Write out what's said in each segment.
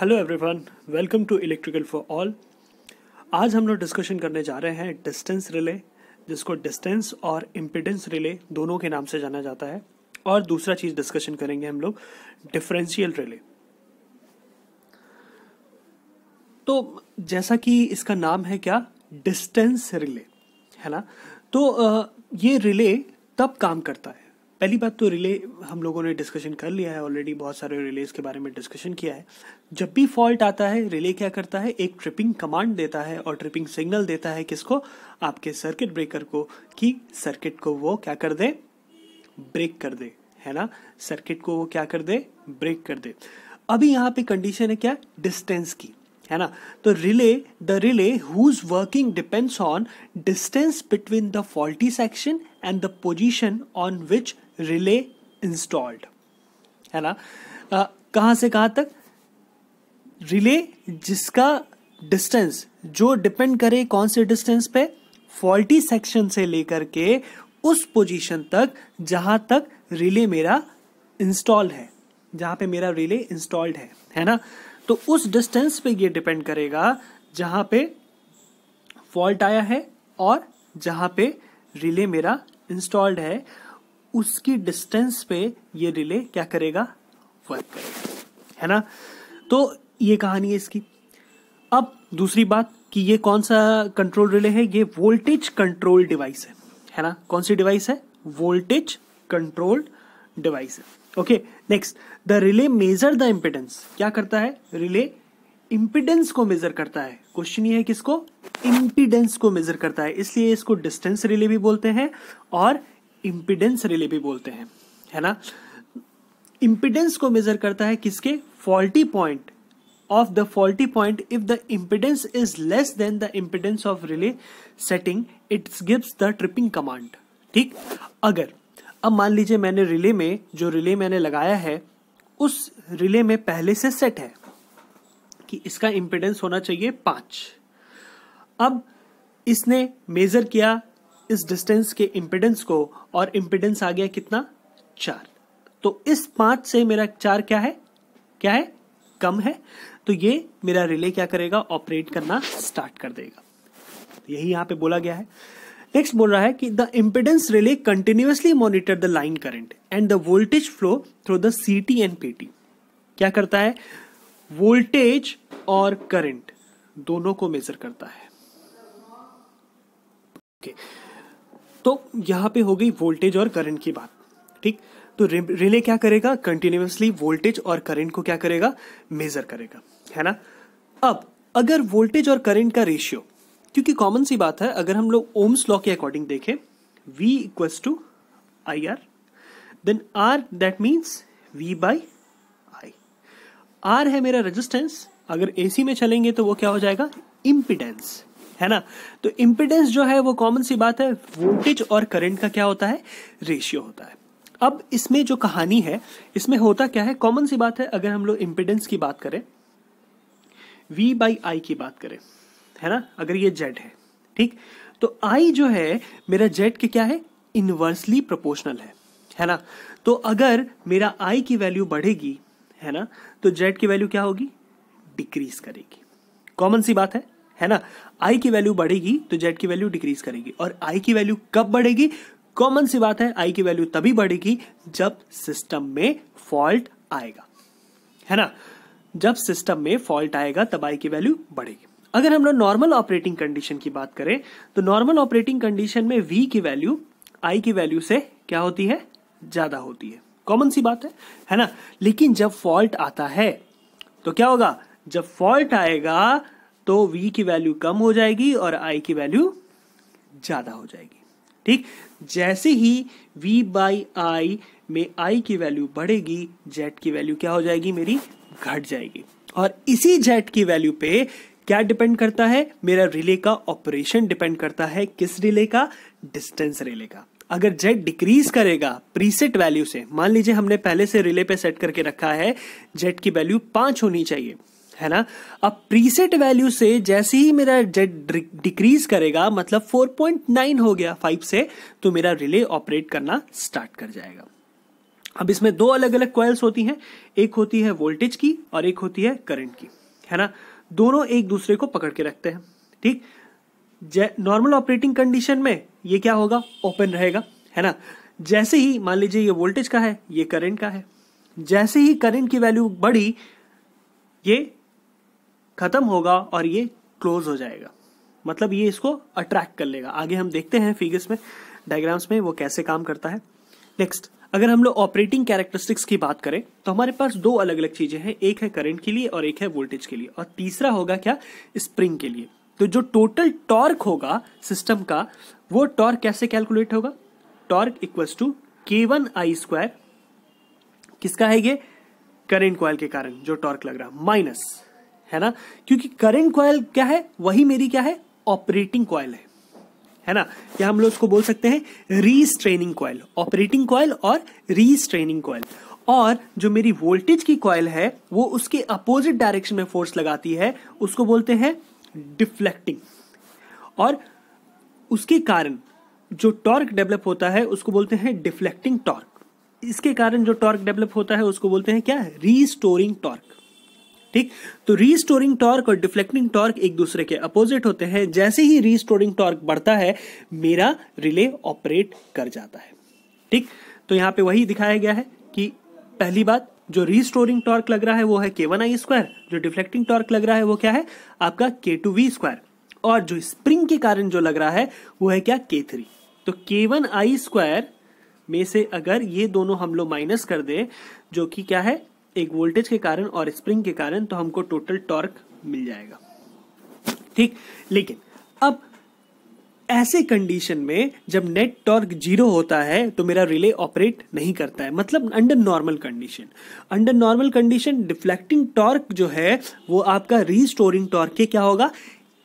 Hello everyone welcome to electrical for all आज हम लोग डिस्कशन करने जा रहे हैं डिस्टेंस रिले जिसको डिस्टेंस और इम्पिडेंस रिले दोनों के नाम से जाना जाता है और दूसरा चीज़ डिस्कशन करेंगे हम लोग डिफरेंशियल रिले तो जैसा कि इसका नाम है क्या डिस्टेंस रिले है ना तो ये रिले तब काम करता है पहली बात तो रिले हम लोगों ने डिस्कशन कर लिया है ऑलरेडी बहुत सारे रिलेज के बारे में डिस्कशन किया है जब भी फॉल्ट आता है रिले क्या करता है एक ट्रिपिंग कमांड देता है और ट्रिपिंग सिग्नल देता है किसको आपके सर्किट ब्रेकर को कि सर्किट को वो क्या कर दे ब्रेक कर दे है ना सर्किट को वो क्या कर दे ब्रेक कर दे अभी यहाँ पे कंडीशन है क्या डिस्टेंस की है ना तो relay the relay whose working depends on distance between the faulty section and the position on which relay installed है ना uh, कहाँ से कहाँ तक रिले जिसका डिस्टेंस जो डिपेंड करे कौन से डिस्टेंस पे फॉल्टी सेक्शन से लेकर के उस पोजीशन तक जहां तक रिले मेरा इंस्टॉल है जहां पे मेरा रिले इंस्टॉल्ड है है ना तो उस डिस्टेंस पे ये डिपेंड करेगा जहां पे फॉल्ट आया है और जहां पे रिले मेरा इंस्टॉल्ड है उसकी डिस्टेंस पे ये रिले क्या करेगा वर्क करेगा है ना तो ये कहानी है इसकी अब दूसरी बात कि ये कौन सा कंट्रोल रिले है ये वोल्टेज कंट्रोल डिवाइस है है ना कौन सी डिवाइस है वोल्टेज कंट्रोल डिवाइस है okay next the relay measure the impedance क्या करता है रिले इम्पिडेंस को मेजर करता है क्वेश्चन ये है किसको इम्पिडेंस को मेजर करता है इसलिए इसको डिस्टेंस रिले भी बोलते हैं और इम्पिडेंस रिले भी बोलते हैं है ना इम्पिडेंस को मेजर करता है किसके faulty point of the faulty point if the impedance is less than the impedance of relay setting it's gives the tripping command ठीक अगर अब मान लीजिए मैंने रिले में जो रिले मैंने लगाया है उस रिले में पहले से सेट है कि इसका इम्पिडेंस होना चाहिए पांच अब इसने मेजर किया इस डिस्टेंस के इम्पिडेंस को और इम्पिडेंस आ गया कितना चार तो इस पांच से मेरा चार क्या है क्या है कम है तो ये मेरा रिले क्या करेगा ऑपरेट करना स्टार्ट कर देगा यही यहां पे बोला गया है नेक्स्ट बोल रहा है कि the impedance relay continuously monitor the line current and the voltage flow through the C T and PT क्या करता है वोल्टेज और करंट दोनों को मेजर करता है ओके okay. तो यहाँ पे हो गई वोल्टेज और करंट की बात ठीक तो रिले क्या करेगा कंटिन्यूसली वोल्टेज और करंट को क्या करेगा मेजर करेगा है ना अब अगर वोल्टेज और करंट का रेशियो क्योंकि कॉमन सी बात है अगर हम लोग ओम्स लॉ के अकॉर्डिंग देखें V equals to I R then R that means V by I R है मेरा रेजिस्टेंस अगर एसी में चलेंगे तो वो क्या हो जाएगा इम्पिडेंस है ना तो इम्पिडेंस जो है वो कॉमन सी बात है वोल्टेज और करंट का क्या होता है रेशियो होता है अब इसमें जो कहानी है इसमें होता क्या है कॉमन सी बात है अगर हम लोग इम्पिडेंस की बात करें वी बाई आई की बात करें है ना अगर ये जेड है ठीक तो आई जो है मेरा जेड के क्या है इनवर्सली प्रोपोर्शनल है है ना तो अगर मेरा आई की वैल्यू बढ़ेगी है ना तो जेड की वैल्यू क्या होगी डिक्रीज करेगी कॉमन सी बात है है ना आई की वैल्यू बढ़ेगी तो जेड की वैल्यू डिक्रीज करेगी और आई की वैल्यू कब बढ़ेगी कॉमन सी बात है आई की वैल्यू तभी बढ़ेगी जब सिस्टम में फॉल्ट आएगा है ना जब सिस्टम में फॉल्ट आएगा तब आई की वैल्यू बढ़ेगी अगर हम लोग नॉर्मल ऑपरेटिंग कंडीशन की बात करें तो नॉर्मल ऑपरेटिंग कंडीशन में वी की वैल्यू आई की वैल्यू से क्या होती है ज्यादा होती है कॉमन सी बात है है ना लेकिन जब फॉल्ट आता है तो क्या होगा जब फॉल्ट आएगा तो v की वैल्यू कम हो जाएगी और i की वैल्यू ज़्यादा हो जाएगी ठीक जैसे ही v बाई आई में i की वैल्यू बढ़ेगी z की वैल्यू क्या हो जाएगी मेरी घट जाएगी और इसी z की वैल्यू पे क्या डिपेंड करता है मेरा रिले का ऑपरेशन डिपेंड करता है किस रिले का डिस्टेंस रिले का अगर जेट डिक्रीज करेगा प्रीसेट वैल्यू से मान लीजिए हमने पहले से रिले पे सेट करके रखा है जेट की वैल्यू पांच होनी चाहिए है ना अब प्रीसेट वैल्यू से जैसे ही मेरा जेट डिक्रीज करेगा मतलब 4.9 हो गया 5 से तो मेरा रिले ऑपरेट करना स्टार्ट कर जाएगा अब इसमें दो अलग अलग कॉयल्स होती हैं एक होती है वोल्टेज की और एक होती है करंट की है ना दोनों एक दूसरे को पकड़ के रखते हैं ठीक नॉर्मल ऑपरेटिंग कंडीशन में ये क्या होगा ओपन रहेगा है ना जैसे ही मान लीजिए ये वोल्टेज का है ये करंट का है जैसे ही करंट की वैल्यू बढ़ी ये खत्म होगा और ये क्लोज हो जाएगा मतलब ये इसको अट्रैक्ट कर लेगा आगे हम देखते हैं फिगर्स में डायग्राम्स में वो कैसे काम करता है नेक्स्ट अगर हम लोग ऑपरेटिंग कैरेक्टरिस्टिक्स की बात करें तो हमारे पास दो अलग अलग चीजें हैं एक है करंट के लिए और एक है वोल्टेज के लिए और तीसरा होगा क्या स्प्रिंग के लिए तो जो टोटल टॉर्क होगा सिस्टम का वो टॉर्क कैसे कैलकुलेट होगा torque equals to K one I square किसका है ये करंट क्वाल के कारण जो टॉर्क लग रहा माइनस है ना क्योंकि करंट कॉयल क्या है वही मेरी क्या है ऑपरेटिंग कॉयल है है ना क्या हम लोग इसको बोल सकते हैं रीस्ट्रेनिंग कॉयल ऑपरेटिंग कॉयल और रीस्ट्रेनिंग कॉयल और जो मेरी वोल्टेज की कॉयल है वो उसके अपोजिट डायरेक्शन में फोर्स लगाती है उसको बोलते हैं डिफ्लेक्टिंग और उसके कारण जो टॉर्क डेवलप होता है उसको बोलते हैं डिफ्लेक्टिंग टॉर्क इसके कारण जो टॉर्क डेवलप होता है उसको बोलते हैं क्या रीस्टोरिंग टॉर्क ठीक तो रीस्टोरिंग टॉर्क और डिफ्लेक्टिंग टॉर्क एक दूसरे के अपोजिट होते हैं जैसे ही रीस्टोरिंग टॉर्क बढ़ता है मेरा रिले ऑपरेट कर जाता है ठीक तो यहाँ पे वही दिखाया गया है कि पहली बात जो रीस्टोरिंग टॉर्क लग रहा है वो है के वन आई स्क्वायर जो डिफ्लेक्टिंग टॉर्क लग रहा है वो क्या है आपका के टू वी स्क्वायर और जो स्प्रिंग के कारण जो लग रहा है वो है क्या के थ्री तो के वन आई स्क्वायर में से अगर ये दोनों हम लोग माइनस कर दे जो कि क्या है एक वोल्टेज के कारण और स्प्रिंग के कारण तो हमको टोटल टॉर्क मिल जाएगा ठीक लेकिन अब ऐसे कंडीशन में जब नेट टॉर्क जीरो होता है तो मेरा रिले ऑपरेट नहीं करता है मतलब under normal condition under normal condition deflecting torque जो है वो आपका रीस्टोरिंग टॉर्क के क्या होगा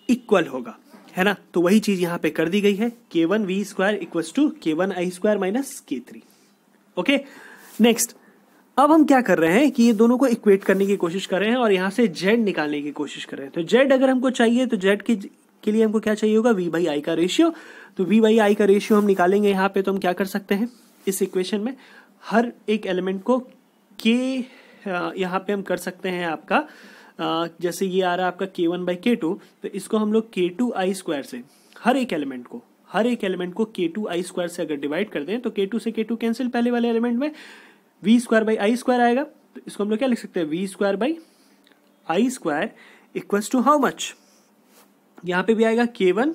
इक्वल होगा है ना तो वही चीज यहां पे कर दी गई है K one V square equal to K one I square minus K three okay next अब हम क्या कर रहे हैं कि ये दोनों को इक्वेट करने की कोशिश कर रहे हैं और यहाँ से जेड निकालने की कोशिश कर रहे हैं तो जेड अगर हमको चाहिए तो जेड के, के लिए हमको क्या चाहिए होगा वी बाई आई का रेशियो तो वी बाई आई का रेशियो हम निकालेंगे यहाँ पे तो हम क्या कर सकते हैं इस इक्वेशन में हर एक एलिमेंट को के यहाँ पे हम कर सकते हैं आपका जैसे ये आ रहा है आपका के वन बाई के टू तो इसको हम लोग के टू आई स्क्वायर से हर एक एलिमेंट को हर एक एलिमेंट को के टू आई स्क्वायर से अगर डिवाइड कर दें तो के टू से के टू कैंसिल पहले वाले एलिमेंट में V square by I square आएगा तो इसको हम लोग क्या लिख सकते हैं V square by I square equals to how much यहाँ पे भी आएगा K one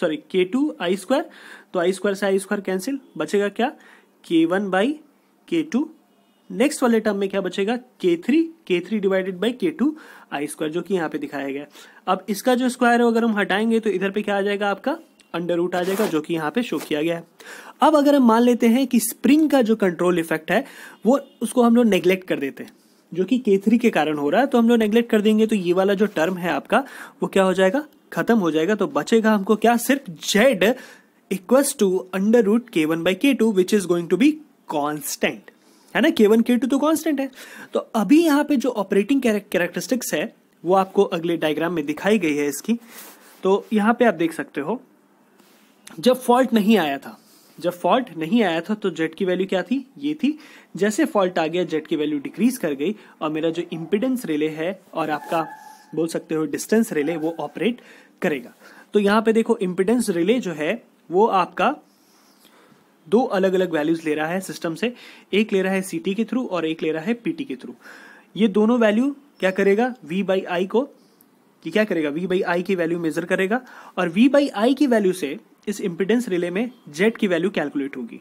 sorry K two I square तो आई स्क्वायर से आई स्क्वायर कैंसिल बचेगा क्या K one by K two next वाले टर्म में क्या बचेगा K three K three divided by K two I square जो कि यहाँ पे दिखाया गया अब इसका जो स्क्वायर है अगर हम हटाएंगे तो इधर पे क्या आ जाएगा आपका अंडर रूट आ जाएगा जो कि यहाँ पे शो किया गया है अब अगर हम मान लेते हैं कि स्प्रिंग का जो कंट्रोल इफेक्ट है वो उसको हम लोग नेग्लेक्ट कर देते हैं जो कि के थ्री के कारण हो रहा है तो हम लोग नेग्लेक्ट कर देंगे तो ये वाला जो टर्म है आपका वो क्या हो जाएगा खत्म हो जाएगा तो बचेगा हमको क्या सिर्फ Z equals to under root K one by K two which is going to be constant है ना के वन के टू तो कॉन्स्टेंट है तो अभी यहाँ पे जो ऑपरेटिंग कैरेक्टरिस्टिक्स है वो आपको अगले डायग्राम में दिखाई गई है इसकी तो यहाँ पे आप देख सकते हो जब फॉल्ट नहीं आया था जब फॉल्ट नहीं आया था तो जेट की वैल्यू क्या थी ये थी जैसे फॉल्ट आ गया जेट की वैल्यू डिक्रीज कर गई और मेरा जो इम्पिडेंस रिले है और आपका बोल सकते हो डिस्टेंस रिले वो ऑपरेट करेगा तो यहाँ पे देखो इम्पिडेंस रिले जो है वो आपका दो अलग अलग वैल्यूज ले रहा है सिस्टम से एक ले रहा है सी के थ्रू और एक ले रहा है पीटी के थ्रू ये दोनों वैल्यू क्या करेगा वी बाई आई को कि क्या करेगा वी बाई आई की वैल्यू मेजर करेगा और वी बाई आई की वैल्यू से इस इम्पिडेंस रिले में जेट की वैल्यू कैलकुलेट होगी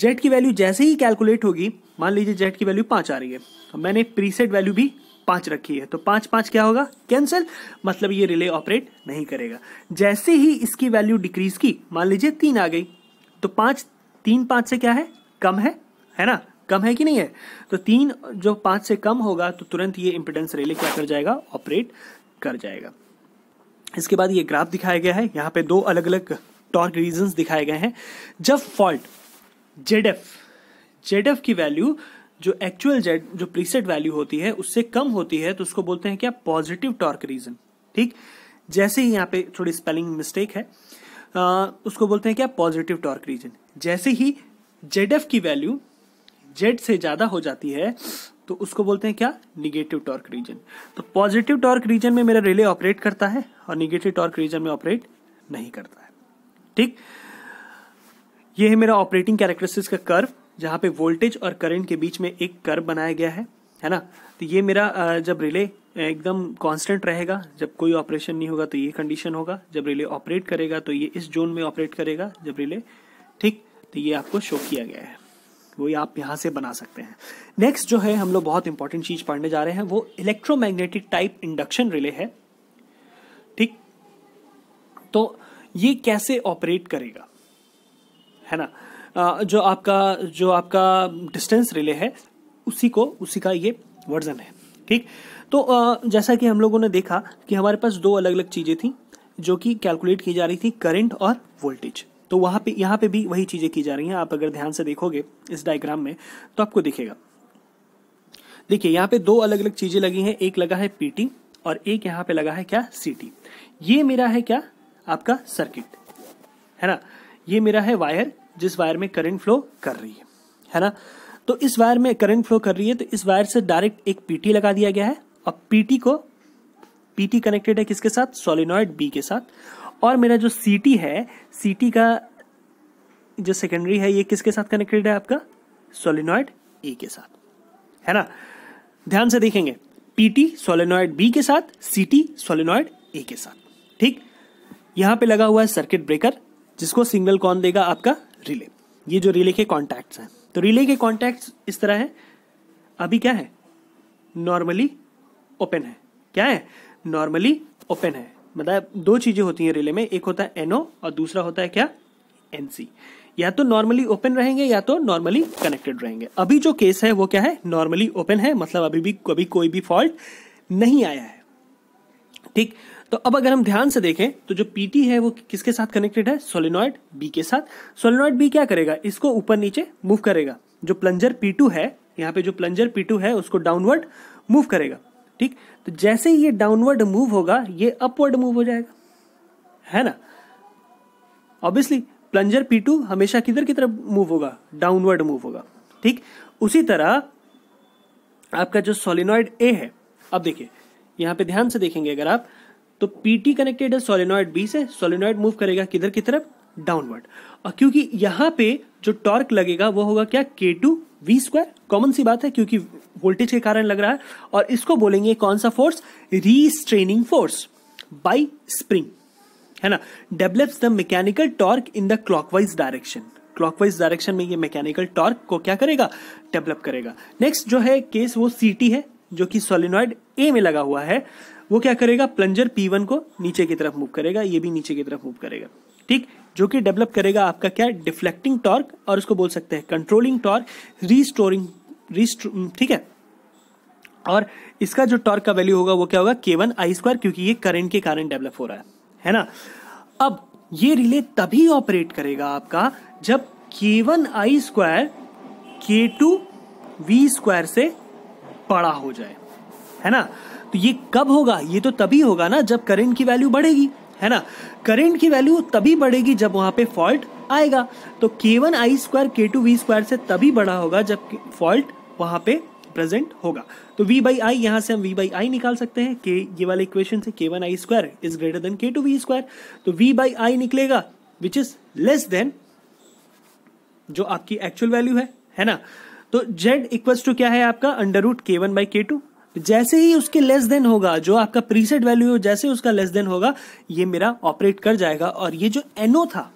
जेट की वैल्यू जैसे ही कैलकुलेट होगी मान लीजिए जेट की वैल्यू पांच आ रही है तो मैंने प्रीसेट वैल्यू भी पांच रखी है तो पांच पांच क्या होगा कैंसिल मतलब ये रिले ऑपरेट नहीं करेगा जैसे ही इसकी वैल्यू डिक्रीज की मान लीजिए तीन आ गई तो पांच तीन पांच से क्या है कम है है ना कम है कि नहीं है तो तीन जो पांच से कम होगा तो तुरंत ये इंपिडेंस रिले क्या कर जाएगा ऑपरेट कर जाएगा इसके बाद ये ग्राफ दिखाया गया है यहाँ पे दो अलग अलग टॉर्क रीजंस दिखाए गए हैं जब fault Z F Z F की वैल्यू जो एक्चुअल जेड जो प्रीसेट वैल्यू होती है उससे कम होती है तो उसको बोलते हैं क्या पॉजिटिव टॉर्क रीजन ठीक जैसे ही यहाँ पे थोड़ी स्पेलिंग मिस्टेक है आ, उसको बोलते हैं क्या पॉजिटिव टॉर्क रीजन जैसे ही जेड एफ की वैल्यू जेड से ज्यादा हो जाती है तो उसको बोलते हैं क्या निगेटिव टॉर्क रीजन तो पॉजिटिव टॉर्क रीजन में मेरा रिले ऑपरेट करता है और निगेटिव टॉर्क रीजन में ऑपरेट नहीं करता ठीक ये है मेरा ऑपरेटिंग कैरेक्टरिस्टिक्स का कर्व जहां पे वोल्टेज और करंट के बीच में एक कर्व बनाया गया है है ना तो ये मेरा जब रिले एकदम कांस्टेंट रहेगा जब कोई ऑपरेशन नहीं होगा तो ये कंडीशन होगा जब रिले ऑपरेट करेगा तो ये इस जोन में ऑपरेट करेगा जब रिले ठीक तो ये आपको शो किया गया है वही आप यहां से बना सकते हैं नेक्स्ट जो है हम लोग बहुत इंपॉर्टेंट चीज पढ़ने जा रहे हैं वो इलेक्ट्रोमैग्नेटिक टाइप इंडक्शन रिले है ठीक तो ये कैसे ऑपरेट करेगा है ना जो आपका जो आपका डिस्टेंस रिले है उसी को उसी का ये वर्जन है ठीक तो जैसा कि हम लोगों ने देखा कि हमारे पास दो अलग अलग चीज़ें थी जो कि कैलकुलेट की जा रही थी करंट और वोल्टेज तो वहां पे यहाँ पे भी वही चीज़ें की जा रही हैं आप अगर ध्यान से देखोगे इस डायग्राम में तो आपको दिखेगा देखिए यहाँ पे दो अलग अलग चीज़ें लगी हैं एक लगा है पीटी और एक यहाँ पे लगा है क्या सीटी ये मेरा है क्या आपका सर्किट है ना ये मेरा है वायर जिस वायर में करंट फ्लो कर रही है है ना तो इस वायर में करंट फ्लो कर रही है तो इस वायर से डायरेक्ट एक पीटी लगा दिया गया है और पीटी को पीटी कनेक्टेड है किसके साथ सोलिनॉइड बी के साथ और मेरा जो सीटी है सीटी का जो सेकेंडरी है ये किसके साथ कनेक्टेड है आपका सोलिनॉइड ए के साथ है ना ध्यान से देखेंगे पीटी सोलिनॉइड बी के साथ सीटी सोलिनॉइड ए के साथ ठीक यहाँ पे लगा हुआ है सर्किट ब्रेकर जिसको सिग्नल कौन देगा आपका रिले ये जो रिले के कॉन्टैक्ट्स हैं तो रिले के कॉन्टैक्ट्स इस तरह है अभी क्या है नॉर्मली ओपन है क्या है नॉर्मली ओपन है मतलब दो चीजें होती हैं रिले में एक होता है एनओ और दूसरा होता है क्या एनसी या तो नॉर्मली ओपन रहेंगे या तो नॉर्मली कनेक्टेड रहेंगे अभी जो केस है वो क्या है नॉर्मली ओपन है मतलब अभी भी कभी कोई भी फॉल्ट नहीं आया है ठीक तो अब अगर हम ध्यान से देखें तो जो पीटी है वो किसके साथ कनेक्टेड है सोलिनॉइड बी के साथ सोलिनॉइड बी क्या करेगा इसको ऊपर नीचे मूव करेगा जो प्लंजर पी है यहाँ पे जो प्लंजर पी है उसको डाउनवर्ड मूव करेगा ठीक तो जैसे ही ये डाउनवर्ड मूव होगा ये अपवर्ड मूव हो जाएगा है ना ऑब्वियसली प्लंजर पी हमेशा किधर की तरफ मूव होगा डाउनवर्ड मूव होगा ठीक उसी तरह आपका जो सोलिनॉइड ए है अब देखिए यहां पे ध्यान से देखेंगे अगर आप तो पीटी कनेक्टेड है सोलिनॉइड बी से सोलिनॉइड मूव करेगा किधर की तरफ डाउनवर्ड और क्योंकि यहाँ पे जो टॉर्क लगेगा वो होगा क्या K two V square common सी बात है क्योंकि वोल्टेज के कारण लग रहा है और इसको बोलेंगे कौन सा force restraining force by spring है ना develops the mechanical torque in the clockwise direction clockwise direction में ये मैकेनिकल टॉर्क को क्या करेगा डेवलप करेगा नेक्स्ट जो है केस वो सीटी है जो कि सोलिनॉइड ए में लगा हुआ है वो क्या करेगा प्लंजर वन को नीचे की तरफ मूव करेगा ये भी नीचे की तरफ मूव करेगा ठीक जो कि डेवलप करेगा आपका क्या डिफ्लेक्टिंग टॉर्क और उसको बोल सकते हैं कंट्रोलिंग टॉर्क रिस्टोरिंग ठीक है और इसका जो टॉर्क का वैल्यू होगा वो क्या होगा के वन आई स्क्वायर क्योंकि ये करंट के कारण डेवलप हो रहा है है ना अब ये रिले तभी ऑपरेट करेगा आपका जब K one I square K two V square से बड़ा हो जाए है ना तो ये कब होगा ये तो तभी होगा ना जब करंट की वैल्यू बढ़ेगी है ना करंट की वैल्यू तभी बढ़ेगी जब वहाँ पे फॉल्ट आएगा तो K one I square K two V square से तभी बड़ा होगा जब फॉल्ट वहाँ पे प्रेजेंट होगा तो वी बाई आई यहाँ से हम वी बाई आई निकाल सकते हैं के ये वाले इक्वेशन से K one I square is greater than K two V square तो वी बाई आई निकलेगा विच इज लेस देन जो आपकी एक्चुअल वैल्यू है है ना तो जेड इक्वल्स टू क्या है आपका under root K one by K two जैसे ही उसके लेस देन होगा जो आपका प्रीसेट वैल्यू हो जैसे उसका लेस देन होगा ये मेरा ऑपरेट कर जाएगा और ये जो एनओ था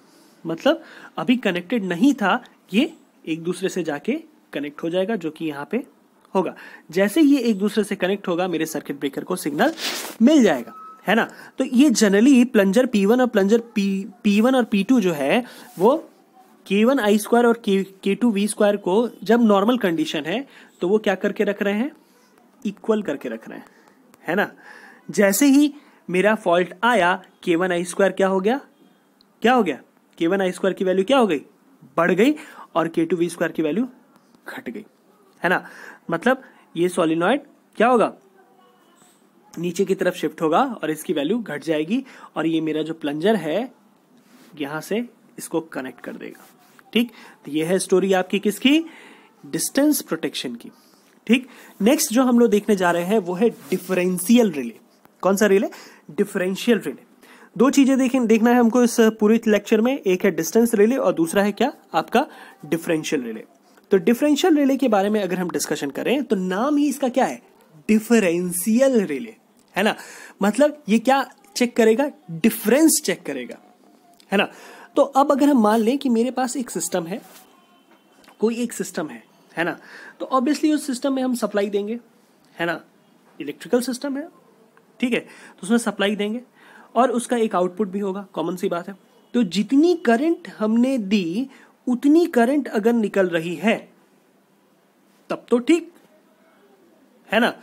मतलब अभी कनेक्टेड नहीं था ये एक दूसरे से जाके कनेक्ट हो जाएगा जो कि यहाँ पे होगा जैसे ये एक दूसरे से कनेक्ट होगा मेरे सर्किट ब्रेकर को सिग्नल मिल जाएगा है ना तो ये जनरली प्लंजर पी वन और प्लंजर पी वन और पी टू जो है वो के वन आई स्क्वायर और के टू वी स्क्वायर को जब नॉर्मल कंडीशन है तो वो क्या करके रख रहे हैं इक्वल करके रख रहे हैं है ना जैसे ही मेरा फॉल्ट आया के वन आई स्क्वायर क्या हो गया क्या हो गया के वन आई स्क्वायर की वैल्यू क्या हो गई बढ़ गई और के टू वी स्क्वायर की वैल्यू घट गई है ना मतलब ये सोलिनॉइड क्या होगा नीचे की तरफ शिफ्ट होगा और इसकी वैल्यू घट जाएगी और ये मेरा जो प्लंजर है यहां से इसको कनेक्ट कर देगा ठीक तो ये है स्टोरी आपकी किसकी डिस्टेंस प्रोटेक्शन की ठीक नेक्स्ट जो हम लोग देखने जा रहे हैं वो है डिफरेंशियल रिले कौन सा रिले डिफरेंशियल रिले दो चीजें देखें देखना है हमको इस पूरे लेक्चर में एक है डिस्टेंस रिले और दूसरा है क्या आपका डिफरेंशियल रिले तो डिफरेंशियल रिले के बारे में अगर हम डिस्कशन करें तो नाम ही इसका क्या है डिफरेंशियल रिले है ना मतलब ये क्या चेक करेगा डिफरेंस चेक करेगा है ना तो अब अगर हम मान लें कि मेरे पास एक सिस्टम है कोई एक सिस्टम है है ना तो ऑब्वियसली उस सिस्टम में हम सप्लाई देंगे है ना इलेक्ट्रिकल सिस्टम है ठीक है तो उसमें सप्लाई देंगे और उसका एक आउटपुट भी होगा कॉमन सी बात है तो जितनी करंट हमने दी उतनी करंट अगर निकल रही है तब तो ठीक है ना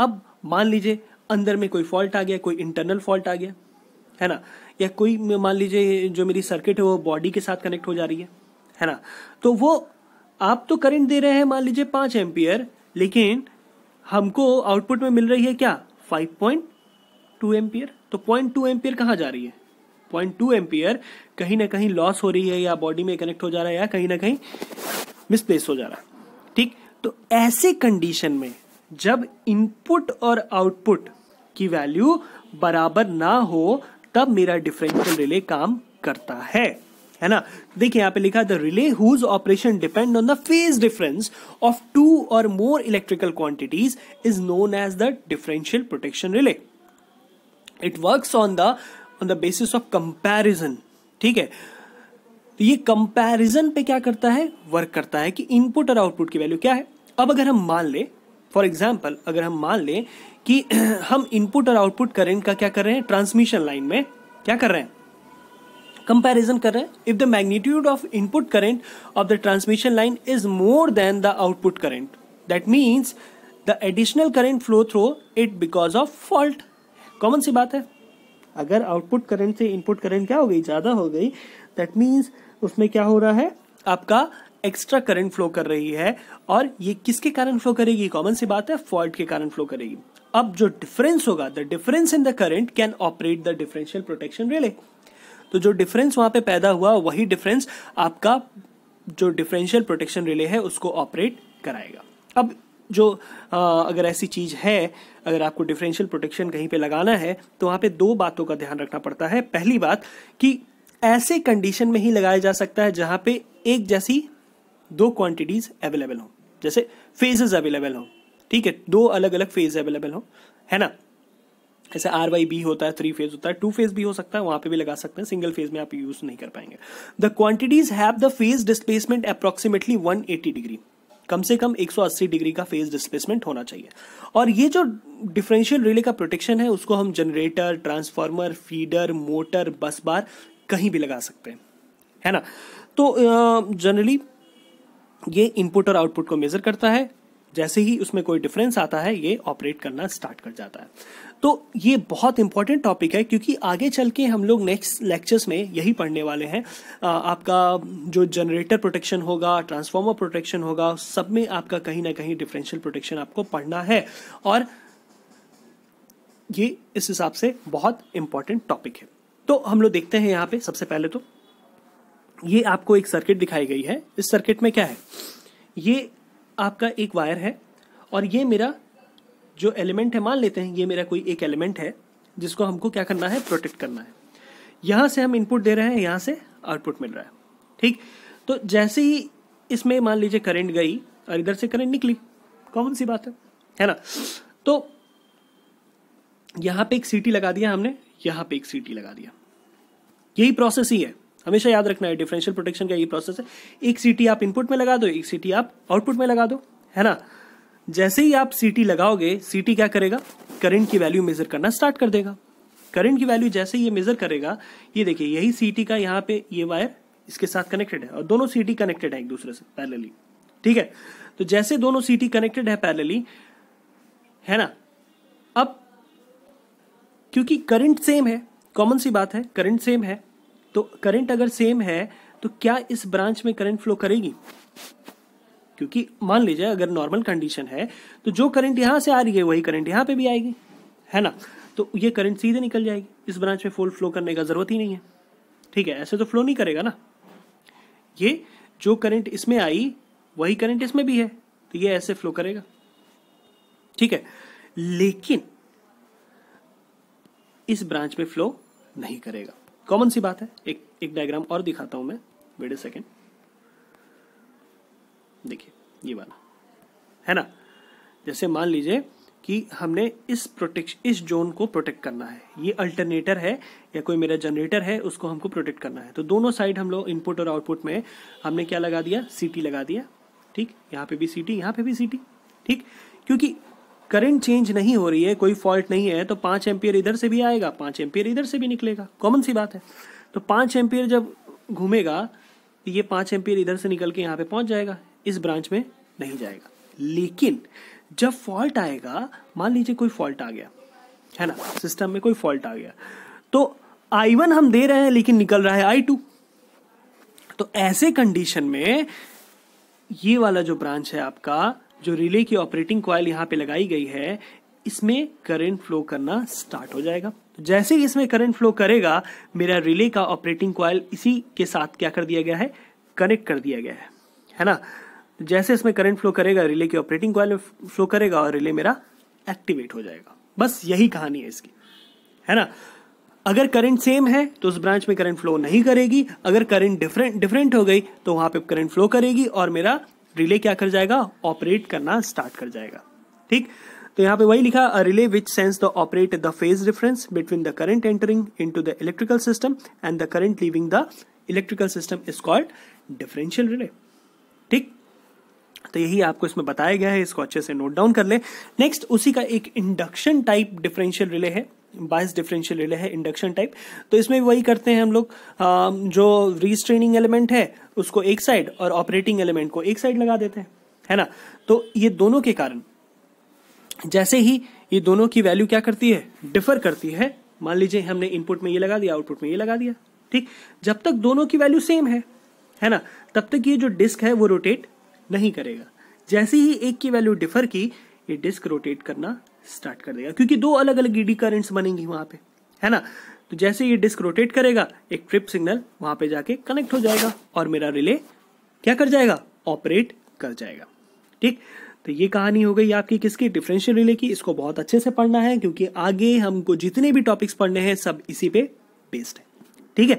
अब मान लीजिए अंदर में कोई फॉल्ट आ गया कोई इंटरनल फॉल्ट आ गया है ना या कोई मान लीजिए जो मेरी सर्किट है वो बॉडी के साथ कनेक्ट हो जा रही है है ना तो वो आप तो करंट दे रहे हैं मान लीजिए पांच एम्पियर लेकिन हमको आउटपुट में मिल रही है क्या फाइव पॉइंट टू एम्पियर तो पॉइंट टू एम्पियर कहाँ जा रही है पॉइंट टू एम्पियर कहीं ना कहीं लॉस हो रही है या बॉडी में कनेक्ट हो जा रहा है या कहीं ना कहीं मिसप्लेस हो जा रहा है ठीक तो ऐसे कंडीशन में जब इनपुट और आउटपुट की वैल्यू बराबर ना हो तब मेरा डिफरेंशियल रिले काम करता है है ना देखिए यहाँ पे लिखा the relay whose operation depend on the phase difference of two or more electrical quantities is known as the differential protection relay it works on the on the basis of comparison ठीक है तो ये comparison पे क्या करता है work करता है कि इनपुट और आउटपुट की वैल्यू क्या है अब अगर हम मान ले फॉर एग्जाम्पल अगर हम मान लें कि हम इनपुट और आउटपुट करेंट का क्या कर रहे हैं ट्रांसमिशन लाइन में क्या कर रहे हैं कंपैरिजन कर रहे हैं if the magnitude of input current of the transmission line is more than the output current that means the additional current flow through it because of fault common सी बात है अगर आउटपुट करंट से input current क्या हो गई ज़्यादा हो गई दैट मीन्स उसमें क्या हो रहा है आपका एक्स्ट्रा करंट फ्लो कर रही है और ये किसके कारण फ्लो करेगी कॉमन सी बात है फॉल्ट के कारण फ्लो करेगी अब जो डिफरेंस होगा the difference in the current can operate the differential protection relay तो जो डिफरेंस वहां पे पैदा हुआ वही डिफरेंस आपका जो डिफरेंशियल प्रोटेक्शन रिले है उसको ऑपरेट कराएगा अब जो आ, अगर ऐसी चीज है अगर आपको डिफरेंशियल प्रोटेक्शन कहीं पे लगाना है तो वहां पे दो बातों का ध्यान रखना पड़ता है पहली बात कि ऐसे कंडीशन में ही लगाया जा सकता है जहां पे एक जैसी दो क्वांटिटीज अवेलेबल हो जैसे फेजेस अवेलेबल हो ठीक है दो अलग अलग फेज अवेलेबल हो है ना ऐसे आर वाई बी होता है थ्री फेज होता है टू फेज भी हो सकता है वहां पे भी लगा सकते हैं सिंगल फेज में आप यूज नहीं कर पाएंगे the quantities have the phase displacement approximately 180 degree कम से कम 180 डिग्री का फेज डिस्प्लेसमेंट होना चाहिए और ये जो डिफरेंशियल रिले का प्रोटेक्शन है उसको हम जनरेटर ट्रांसफार्मर फीडर मोटर बस बार कहीं भी लगा सकते हैं है ना तो जनरली uh, ये इनपुट और आउटपुट को मेजर करता है जैसे ही उसमें कोई डिफरेंस आता है ये ऑपरेट करना स्टार्ट कर जाता है तो ये बहुत इंपॉर्टेंट टॉपिक है क्योंकि आगे चल के हम लोग नेक्स्ट लेक्चर्स में यही पढ़ने वाले हैं आपका जो जनरेटर प्रोटेक्शन होगा ट्रांसफॉर्मर प्रोटेक्शन होगा सब में आपका कहीं ना कहीं डिफरेंशियल प्रोटेक्शन आपको पढ़ना है और ये इस हिसाब से बहुत इंपॉर्टेंट टॉपिक है तो हम लोग देखते हैं यहाँ पे सबसे पहले तो ये आपको एक सर्किट दिखाई गई है इस सर्किट में क्या है ये आपका एक वायर है और ये मेरा जो एलिमेंट है मान लेते हैं ये मेरा कोई एक एलिमेंट है जिसको हमको क्या करना है प्रोटेक्ट करना है यहां से हम इनपुट दे रहे हैं यहां से आउटपुट मिल रहा है ठीक तो जैसे ही इसमें मान लीजिए करंट गई और इधर से करंट निकली कौन सी बात है है ना तो यहां पे एक सीटी लगा दिया हमने यहाँ पे एक सीटी लगा दिया यही प्रोसेस ही है हमेशा याद रखना है डिफरेंशियल प्रोटेक्शन का ये प्रोसेस है एक सीटी आप इनपुट में लगा दो एक सीटी आप आउटपुट में लगा दो है ना जैसे ही आप सीटी लगाओगे सीटी क्या करेगा करंट की वैल्यू मेजर करना स्टार्ट कर देगा करंट की वैल्यू जैसे ये मेजर करेगा ये देखिए यही सीटी का यहाँ पे ये वायर इसके साथ कनेक्टेड है और दोनों सीटी कनेक्टेड है एक दूसरे से पैरेलली ठीक है तो जैसे दोनों सीटी कनेक्टेड है पैरेलली है ना अब क्योंकि करंट सेम है कॉमन सी बात है करंट सेम है तो करंट अगर सेम है तो क्या इस ब्रांच में करंट फ्लो करेगी क्योंकि मान लीजिए अगर नॉर्मल कंडीशन है तो जो करंट यहां से आ रही है वही करंट यहां पे भी आएगी है ना तो ये करंट सीधे निकल जाएगी इस ब्रांच में फुल फ्लो करने का ज़रूरत ही नहीं है ठीक है ऐसे तो फ्लो नहीं करेगा ना ये जो करंट इसमें आई वही करंट इसमें भी है तो ये ऐसे फ्लो करेगा ठीक है लेकिन इस ब्रांच में फ्लो नहीं करेगा कॉमन सी बात है एक एक डायग्राम और दिखाता हूं मैं वेट ए सेकेंड देखिए ये वाला है ना जैसे मान लीजिए कि हमने इस प्रोटेक्ट इस जोन को प्रोटेक्ट करना है ये अल्टरनेटर है या कोई मेरा जनरेटर है उसको हमको प्रोटेक्ट करना है तो दोनों साइड हम लोग इनपुट और आउटपुट में हमने क्या लगा दिया सीटी लगा दिया ठीक यहाँ पे भी सीटी यहाँ पे भी सीटी ठीक क्योंकि करंट चेंज नहीं हो रही है कोई फॉल्ट नहीं है तो पांच एम्पियर इधर से भी आएगा पांच एम्पियर इधर से भी निकलेगा कॉमन सी बात है तो पांच एम्पियर जब घूमेगा तो ये पांच एम्पियर इधर से निकल के यहाँ पे पहुंच जाएगा इस ब्रांच में नहीं जाएगा लेकिन जब फॉल्ट आएगा मान लीजिए कोई फॉल्ट आ गया है ना सिस्टम में कोई फॉल्ट आ गया तो आई वन हम दे रहे हैं लेकिन निकल रहा है आई टू तो ऐसे कंडीशन में ये वाला जो ब्रांच है आपका जो रिले की ऑपरेटिंग क्वाइल यहाँ पे लगाई गई है इसमें करंट फ्लो करना स्टार्ट हो जाएगा तो जैसे ही इसमें करंट फ्लो करेगा मेरा रिले का ऑपरेटिंग क्वाइल इसी के साथ क्या कर दिया गया है कनेक्ट कर दिया गया है है ना जैसे इसमें करंट फ्लो करेगा रिले की ऑपरेटिंग क्वाइल फ्लो करेगा और रिले मेरा एक्टिवेट हो जाएगा बस यही कहानी है इसकी है ना अगर करंट सेम है तो उस ब्रांच में करंट फ्लो नहीं करेगी अगर करंट डिफरेंट डिफरेंट हो गई तो वहां पे करंट फ्लो करेगी और मेरा रिले क्या कर जाएगा ऑपरेट करना स्टार्ट कर जाएगा ठीक तो यहाँ पे वही लिखा relay which sense the operate the phase difference between the current entering to the electrical system and the current leaving the electrical system is called differential relay ठीक तो यही आपको इसमें बताया गया है इसको अच्छे से नोट डाउन कर ले नेक्स्ट उसी का एक इंडक्शन टाइप डिफरेंशियल रिले है बाइस डिफरेंशियल रिले है इंडक्शन टाइप तो इसमें वही करते हैं हम लोग जो रीस्ट्रेनिंग एलिमेंट है उसको एक साइड और ऑपरेटिंग एलिमेंट को एक साइड लगा देते हैं है ना तो ये दोनों के कारण जैसे ही ये दोनों की वैल्यू क्या करती है डिफर करती है मान लीजिए हमने इनपुट में ये लगा दिया आउटपुट में ये लगा दिया ठीक जब तक दोनों की वैल्यू सेम है है ना तब तक ये जो डिस्क है वो रोटेट नहीं करेगा जैसे ही एक की वैल्यू डिफर की ये डिस्क रोटेट करना स्टार्ट कर देगा क्योंकि दो अलग अलग ईडी करेंट्स बनेंगी वहाँ पे है ना तो जैसे ये डिस्क रोटेट करेगा एक ट्रिप सिग्नल वहां पे जाके कनेक्ट हो जाएगा और मेरा रिले क्या कर जाएगा ऑपरेट कर जाएगा ठीक तो ये कहानी हो गई आपकी किसकी डिफरेंशियल रिले की इसको बहुत अच्छे से पढ़ना है क्योंकि आगे हमको जितने भी टॉपिक्स पढ़ने हैं सब इसी पे बेस्ड है ठीक है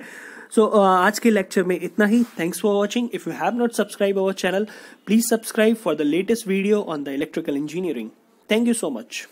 सो so, uh, आज के लेक्चर में इतना ही thanks for watching if you have not subscribe our channel please subscribe for the latest video on the electrical engineering Thank you so much.